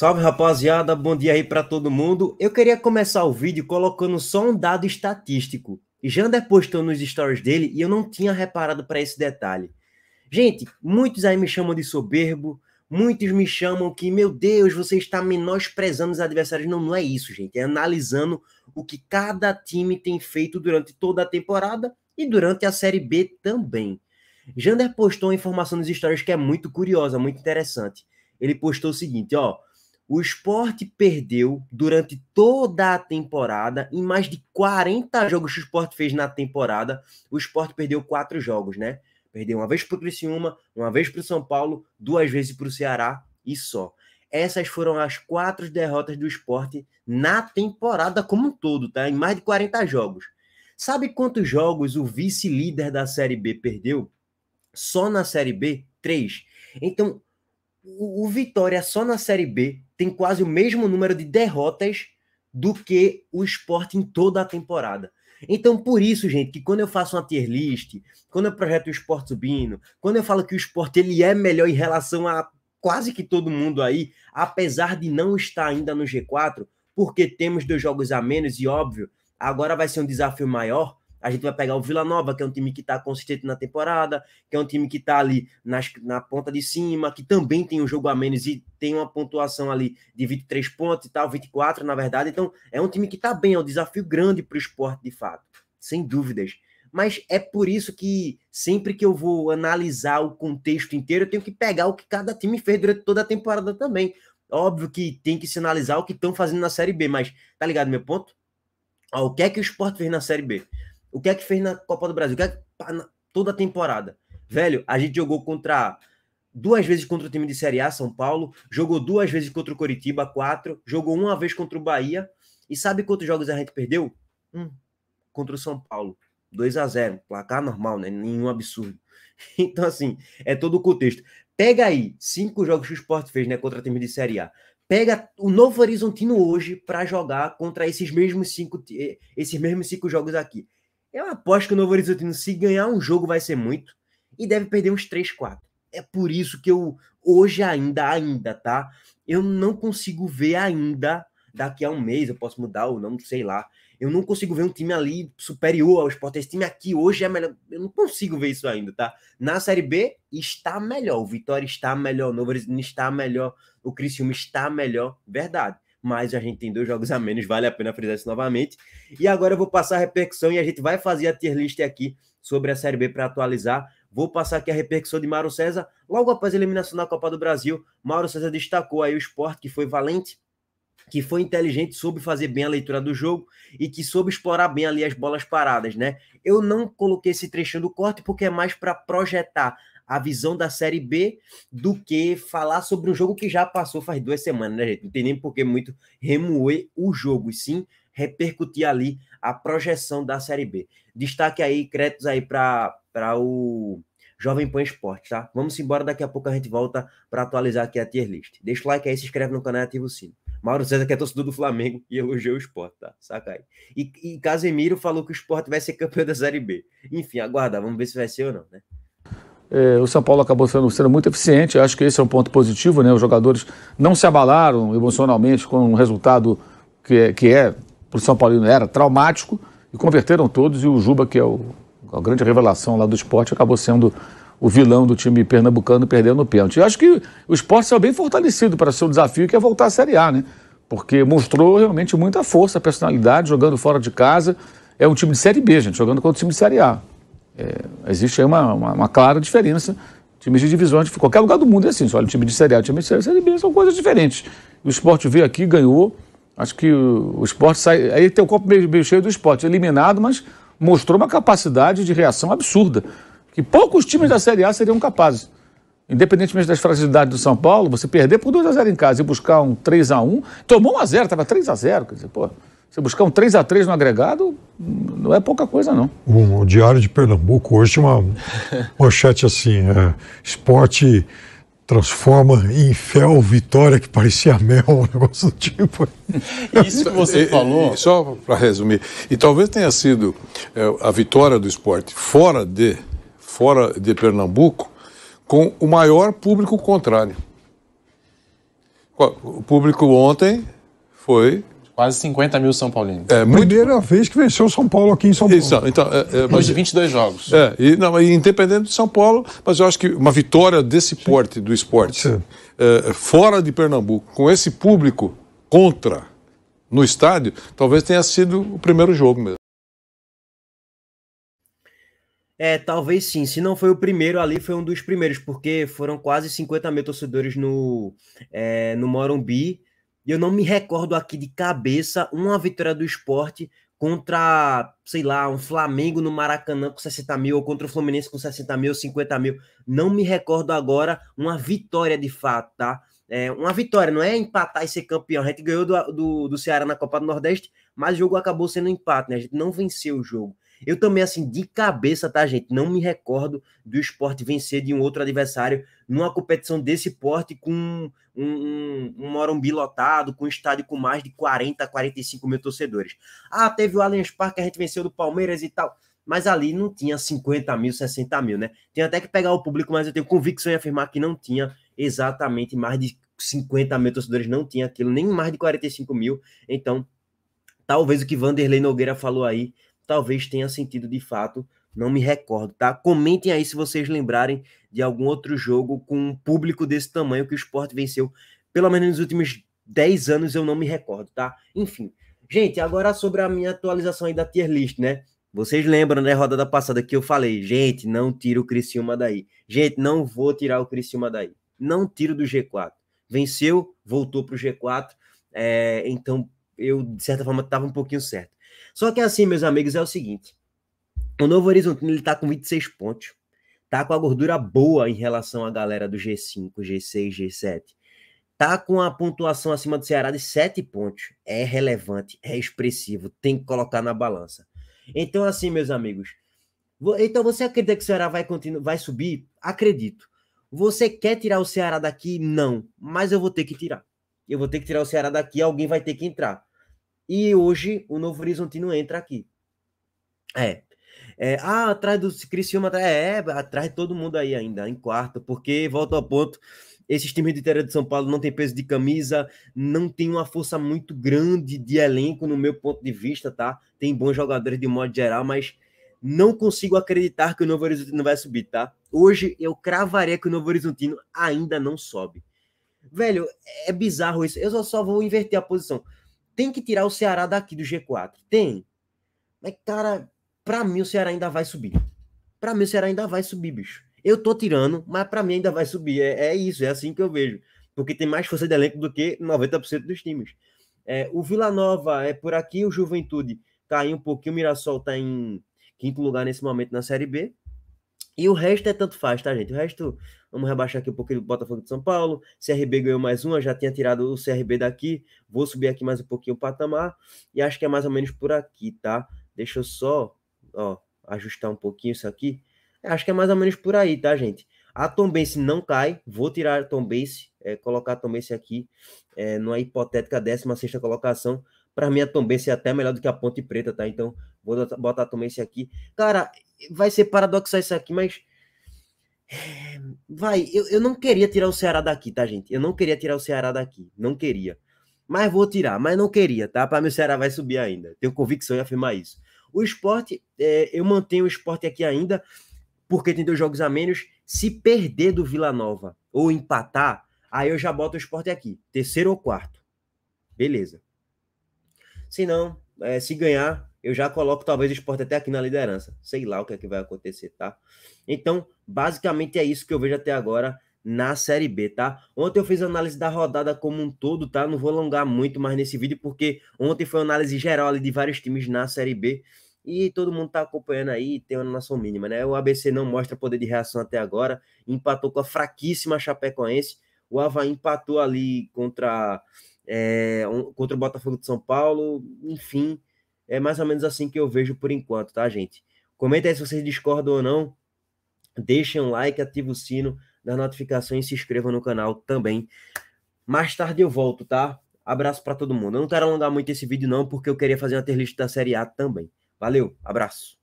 Salve rapaziada, bom dia aí para todo mundo. Eu queria começar o vídeo colocando só um dado estatístico. Jander postou nos stories dele e eu não tinha reparado para esse detalhe. Gente, muitos aí me chamam de soberbo, muitos me chamam que, meu Deus, você está menosprezando os adversários. Não, não é isso, gente. É analisando o que cada time tem feito durante toda a temporada e durante a Série B também. Jander postou uma informação nos stories que é muito curiosa, muito interessante. Ele postou o seguinte, ó. O esporte perdeu durante toda a temporada, em mais de 40 jogos que o esporte fez na temporada, o esporte perdeu quatro jogos, né? Perdeu uma vez para o Criciúma, uma vez para o São Paulo, duas vezes para o Ceará e só. Essas foram as quatro derrotas do esporte na temporada como um todo, tá? Em mais de 40 jogos. Sabe quantos jogos o vice-líder da Série B perdeu? Só na Série B, três. Então, o, o Vitória só na Série B tem quase o mesmo número de derrotas do que o esporte em toda a temporada. Então, por isso, gente, que quando eu faço uma tier list, quando eu projeto o esporte subindo, quando eu falo que o esporte ele é melhor em relação a quase que todo mundo aí, apesar de não estar ainda no G4, porque temos dois jogos a menos e óbvio, agora vai ser um desafio maior. A gente vai pegar o Vila Nova, que é um time que está consistente na temporada, que é um time que está ali nas, na ponta de cima, que também tem um jogo a menos e tem uma pontuação ali de 23 pontos e tal, 24 na verdade. Então é um time que está bem, é um desafio grande para o esporte de fato, sem dúvidas. Mas é por isso que sempre que eu vou analisar o contexto inteiro, eu tenho que pegar o que cada time fez durante toda a temporada também. Óbvio que tem que se analisar o que estão fazendo na Série B, mas tá ligado meu ponto? Ó, o que é que o esporte fez na Série B? O que é que fez na Copa do Brasil? O que é que, toda a temporada? Velho, a gente jogou contra duas vezes contra o time de Série A, São Paulo, jogou duas vezes contra o Coritiba, quatro, jogou uma vez contra o Bahia. E sabe quantos jogos a gente perdeu? Um, contra o São Paulo. 2 a 0 placar normal, né? Nenhum absurdo. Então, assim, é todo o contexto. Pega aí cinco jogos que o Sport fez, né? Contra time de Série A. Pega o Novo Horizontino hoje para jogar contra esses mesmos cinco, eh, esses mesmos cinco jogos aqui. Eu aposto que o Novo Horizontino, se ganhar um jogo, vai ser muito e deve perder uns 3, 4. É por isso que eu, hoje ainda, ainda, tá? Eu não consigo ver ainda, daqui a um mês, eu posso mudar ou não, sei lá. Eu não consigo ver um time ali superior ao Sport. Esse time aqui hoje é melhor. Eu não consigo ver isso ainda, tá? Na Série B está melhor. O Vitória está melhor. O Novo Horizontino está melhor. O Criciúma está melhor. Verdade mas a gente tem dois jogos a menos, vale a pena frisar isso novamente. E agora eu vou passar a repercussão e a gente vai fazer a tier list aqui sobre a Série B para atualizar. Vou passar aqui a repercussão de Mauro César. Logo após a eliminação na Copa do Brasil, Mauro César destacou aí o esporte que foi valente, que foi inteligente, soube fazer bem a leitura do jogo e que soube explorar bem ali as bolas paradas, né? Eu não coloquei esse trechinho do corte porque é mais para projetar a visão da Série B do que falar sobre um jogo que já passou faz duas semanas, né, gente? Não tem nem por que muito remoer o jogo, e sim repercutir ali a projeção da Série B. Destaque aí, créditos aí para o Jovem Pan Esporte, tá? Vamos embora, daqui a pouco a gente volta para atualizar aqui a tier list. Deixa o like aí, se inscreve no canal e ativa o sino. Mauro César, que é torcedor do Flamengo, e elogiou o esporte, tá? Saca aí. E, e Casemiro falou que o esporte vai ser campeão da Série B. Enfim, aguardar, vamos ver se vai ser ou não, né? É, o São Paulo acabou sendo, sendo muito eficiente. Eu acho que esse é um ponto positivo, né? Os jogadores não se abalaram emocionalmente com um resultado que é, que é para o São Paulino era traumático e converteram todos. E o Juba, que é o, a grande revelação lá do esporte, acabou sendo o vilão do time pernambucano perdendo o pênalti. Eu acho que o esporte saiu bem fortalecido para seu desafio, que é voltar à Série A, né? Porque mostrou realmente muita força, personalidade, jogando fora de casa. É um time de Série B, gente, jogando contra o time de Série A. É, existe aí uma, uma, uma, clara diferença. Times de divisões, de qualquer lugar do mundo é assim. Você olha o time de Série A, o time de Série B, são coisas diferentes. O esporte veio aqui, ganhou. Acho que o, o esporte sai. Aí tem o copo meio, meio cheio do esporte, eliminado, mas mostrou uma capacidade de reação absurda. Que poucos times da Série A seriam capazes. Independentemente das fragilidades do São Paulo, você perder por 2x0 em casa e buscar um 3x1, tomou 1x0, estava 3x0, quer dizer, pô. Você buscar um 3 a 3 no agregado não é pouca coisa, não. O, o Diário de Pernambuco hoje uma manchete assim, é, esporte transforma em fel vitória que parecia mel, um negócio do tipo. Isso que você falou. E, e, só para resumir, e talvez tenha sido é, a vitória do esporte fora de, fora de Pernambuco com o maior público contrário. O público ontem foi Quase 50 mil São Paulinos. É, muito... Primeira vez que venceu o São Paulo aqui em São Paulo. Isso, então, é, é, mas... de 22 jogos. É, e, não, independente de São Paulo, mas eu acho que uma vitória desse porte do esporte, é, fora de Pernambuco, com esse público contra no estádio, talvez tenha sido o primeiro jogo mesmo. É, talvez sim. Se não foi o primeiro ali, foi um dos primeiros, porque foram quase 50 mil torcedores no, é, no Morumbi. E eu não me recordo aqui de cabeça uma vitória do esporte contra, sei lá, um Flamengo no Maracanã com 60 mil, ou contra o Fluminense com 60 mil, 50 mil. Não me recordo agora uma vitória de fato, tá? É, uma vitória, não é empatar e ser campeão. A gente ganhou do, do, do Ceará na Copa do Nordeste, mas o jogo acabou sendo um empate, né? A gente não venceu o jogo. Eu também, assim, de cabeça, tá, gente? Não me recordo do esporte vencer de um outro adversário numa competição desse porte com um, um, um Morumbi lotado, com um estádio com mais de 40, 45 mil torcedores. Ah, teve o Allianz Parque, a gente venceu do Palmeiras e tal. Mas ali não tinha 50 mil, 60 mil, né? Tem até que pegar o público, mas eu tenho convicção em afirmar que não tinha exatamente mais de 50 mil torcedores, não tinha aquilo, nem mais de 45 mil. Então, talvez o que Vanderlei Nogueira falou aí talvez tenha sentido de fato, não me recordo, tá? Comentem aí se vocês lembrarem de algum outro jogo com um público desse tamanho que o esporte venceu, pelo menos nos últimos 10 anos eu não me recordo, tá? Enfim. Gente, agora sobre a minha atualização aí da tier list, né? Vocês lembram, né, rodada passada que eu falei, gente, não tira o Criciúma daí. Gente, não vou tirar o Criciúma daí. Não tiro do G4. Venceu, voltou pro G4. É, então, eu, de certa forma, estava um pouquinho certo. Só que assim, meus amigos, é o seguinte. O Novo horizonte ele tá com 26 pontos. Tá com a gordura boa em relação à galera do G5, G6, G7. Tá com a pontuação acima do Ceará de 7 pontos. É relevante, é expressivo, tem que colocar na balança. Então, assim, meus amigos. Então, você acredita que o Ceará vai, continuar, vai subir? Acredito. Você quer tirar o Ceará daqui? Não. Mas eu vou ter que tirar. Eu vou ter que tirar o Ceará daqui, alguém vai ter que entrar. E hoje o Novo Horizontino entra aqui. É. é ah, atrás do Criciúma, atrás, é, é, atrás de todo mundo aí ainda, em quarto, porque, volta ao ponto, esses times de interior de São Paulo não tem peso de camisa, não tem uma força muito grande de elenco, no meu ponto de vista, tá? Tem bons jogadores de modo geral, mas não consigo acreditar que o Novo Horizontino vai subir, tá? Hoje eu cravaria que o Novo Horizontino ainda não sobe. Velho, é bizarro isso. Eu só vou inverter a posição tem que tirar o Ceará daqui do G4. Tem. Mas, cara, pra mim o Ceará ainda vai subir. Pra mim o Ceará ainda vai subir, bicho. Eu tô tirando, mas pra mim ainda vai subir. É, é isso, é assim que eu vejo. Porque tem mais força de elenco do que 90% dos times. É, o Vila Nova é por aqui, o Juventude caiu um pouquinho, o Mirassol tá em quinto lugar nesse momento na Série B. E o resto é tanto faz, tá, gente? O resto, vamos rebaixar aqui um pouquinho do Botafogo de São Paulo. CRB ganhou mais uma, já tinha tirado o CRB daqui. Vou subir aqui mais um pouquinho o patamar. E acho que é mais ou menos por aqui, tá? Deixa eu só, ó, ajustar um pouquinho isso aqui. Acho que é mais ou menos por aí, tá, gente? A Tombense não cai. Vou tirar a Tombense, é, colocar a Tombense aqui é, numa hipotética 16 colocação. Para mim, a Tombense é até melhor do que a Ponte Preta, tá? Então, vou botar também esse aqui. Cara, vai ser paradoxal isso aqui, mas. Eh, vai, eu, eu não queria tirar o Ceará daqui, tá, gente? Eu não queria tirar o Ceará daqui. Não queria. Mas vou tirar, mas não queria, tá? Para mim o Ceará vai subir ainda. Tenho convicção em afirmar isso. O esporte, é, eu mantenho o esporte aqui ainda, porque tem dois jogos a menos. Se perder do Vila Nova ou empatar, aí eu já boto o esporte aqui. Terceiro ou quarto. Beleza. Se não, é, se ganhar, eu já coloco talvez o esporte até aqui na liderança. Sei lá o que é que vai acontecer, tá? Então, basicamente é isso que eu vejo até agora na Série B, tá? Ontem eu fiz análise da rodada como um todo, tá? Não vou alongar muito mais nesse vídeo, porque ontem foi análise geral ali de vários times na Série B. E todo mundo tá acompanhando aí, tem uma noção mínima, né? O ABC não mostra poder de reação até agora, empatou com a fraquíssima Chapecoense. O Havaí empatou ali contra, é, contra o Botafogo de São Paulo, enfim é mais ou menos assim que eu vejo por enquanto, tá, gente? Comenta aí se vocês discordam ou não. Deixem um like, ative o sino das notificações e se inscreva no canal também. Mais tarde eu volto, tá? Abraço para todo mundo. Eu não quero alongar muito esse vídeo não, porque eu queria fazer uma terlista da Série A também. Valeu, abraço.